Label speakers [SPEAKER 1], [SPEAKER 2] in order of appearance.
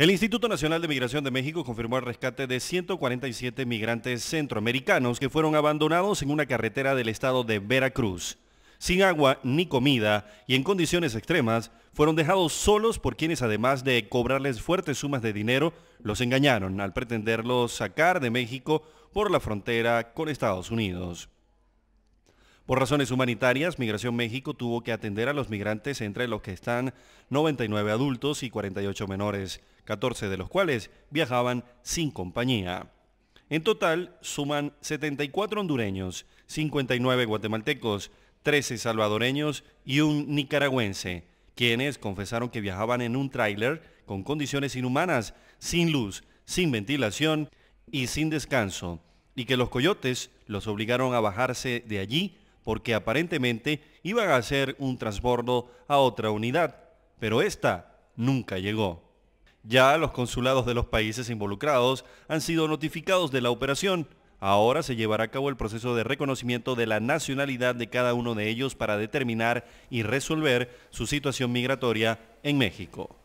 [SPEAKER 1] El Instituto Nacional de Migración de México confirmó el rescate de 147 migrantes centroamericanos que fueron abandonados en una carretera del estado de Veracruz. Sin agua ni comida y en condiciones extremas, fueron dejados solos por quienes además de cobrarles fuertes sumas de dinero, los engañaron al pretenderlos sacar de México por la frontera con Estados Unidos. Por razones humanitarias, Migración México tuvo que atender a los migrantes, entre los que están 99 adultos y 48 menores, 14 de los cuales viajaban sin compañía. En total, suman 74 hondureños, 59 guatemaltecos, 13 salvadoreños y un nicaragüense, quienes confesaron que viajaban en un tráiler con condiciones inhumanas, sin luz, sin ventilación y sin descanso, y que los coyotes los obligaron a bajarse de allí porque aparentemente iban a hacer un transbordo a otra unidad, pero esta nunca llegó. Ya los consulados de los países involucrados han sido notificados de la operación. Ahora se llevará a cabo el proceso de reconocimiento de la nacionalidad de cada uno de ellos para determinar y resolver su situación migratoria en México.